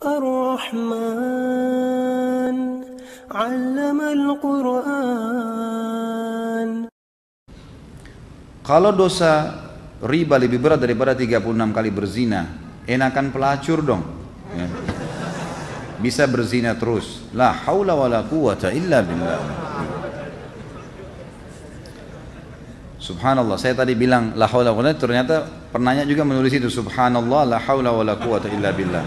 الرحمن علم القرآن Kalau dosa riba lebih berat daripada 36 kali berzina, enakan pelacur dong. Ya. Bisa berzina terus. La haula wala quwata illa billah. Subhanallah, saya tadi bilang la haula wala ternyata penanya juga menulis itu subhanallah la haula wala quwata illa billah.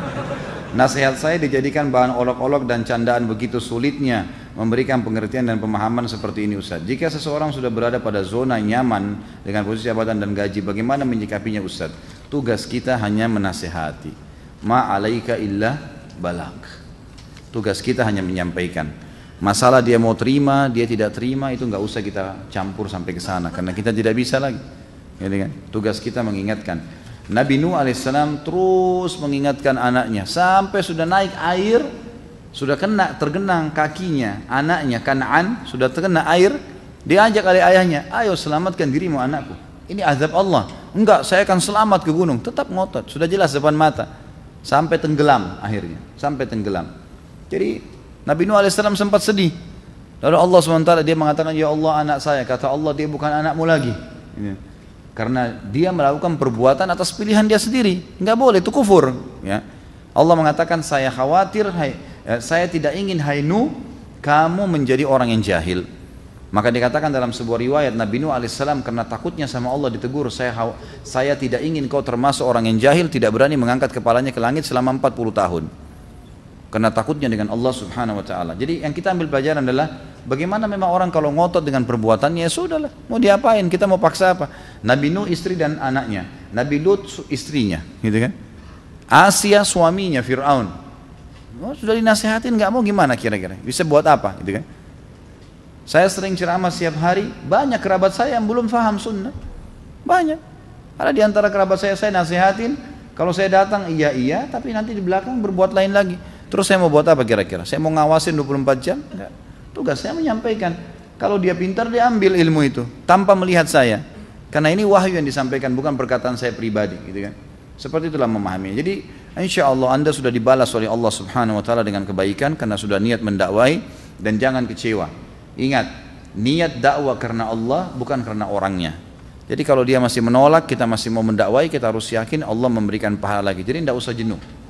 Nasihat saya dijadikan bahan olok-olok dan candaan begitu sulitnya memberikan pengertian dan pemahaman seperti ini Ustaz. Jika seseorang sudah berada pada zona nyaman dengan posisi jabatan dan gaji, bagaimana menyikapinya Ustaz? Tugas kita hanya menasehati. Ma alaika illa balak. Tugas kita hanya menyampaikan. Masalah dia mau terima, dia tidak terima itu nggak usah kita campur sampai ke sana karena kita tidak bisa lagi. Gitu kan? Tugas kita mengingatkan. Nabi Nuh alaihissalam terus mengingatkan anaknya sampai sudah naik air sudah kena tergenang kakinya anaknya kanaan sudah terkena air diajak oleh ayahnya ayo selamatkan dirimu anakku ini azab Allah enggak saya akan selamat ke gunung tetap ngotot sudah jelas depan mata sampai tenggelam akhirnya sampai tenggelam jadi Nabi Nuh alaihissalam sempat sedih lalu Allah sementara dia mengatakan ya Allah anak saya kata Allah dia bukan anakmu lagi karena dia melakukan perbuatan atas pilihan dia sendiri nggak boleh itu kufur ya Allah mengatakan saya khawatir hai, ya, saya tidak ingin hainu kamu menjadi orang yang jahil maka dikatakan dalam sebuah riwayat Nabi Nuh alaihissalam karena takutnya sama Allah ditegur saya saya tidak ingin kau termasuk orang yang jahil tidak berani mengangkat kepalanya ke langit selama 40 tahun karena takutnya dengan Allah subhanahu wa ta'ala jadi yang kita ambil pelajaran adalah bagaimana memang orang kalau ngotot dengan perbuatannya ya sudahlah mau diapain kita mau paksa apa Nabi Nuh istri dan anaknya, Nabi Lut istrinya, gitu kan? Asia suaminya Firaun. Oh, sudah dinasehatin nggak mau gimana kira-kira? Bisa buat apa, gitu kan? Saya sering ceramah setiap hari, banyak kerabat saya yang belum paham sunnah. Banyak. Ada di antara kerabat saya saya nasihatin, kalau saya datang iya iya, tapi nanti di belakang berbuat lain lagi. Terus saya mau buat apa kira-kira? Saya mau ngawasin 24 jam? Enggak. Tugas saya menyampaikan. Kalau dia pintar dia ambil ilmu itu tanpa melihat saya. Karena ini wahyu yang disampaikan bukan perkataan saya pribadi gitu kan. Seperti itulah memahaminya. Jadi insya Allah anda sudah dibalas oleh Allah subhanahu wa ta'ala dengan kebaikan karena sudah niat mendakwai dan jangan kecewa. Ingat, niat dakwah karena Allah bukan karena orangnya. Jadi kalau dia masih menolak, kita masih mau mendakwai, kita harus yakin Allah memberikan pahala lagi. Jadi tidak usah jenuh.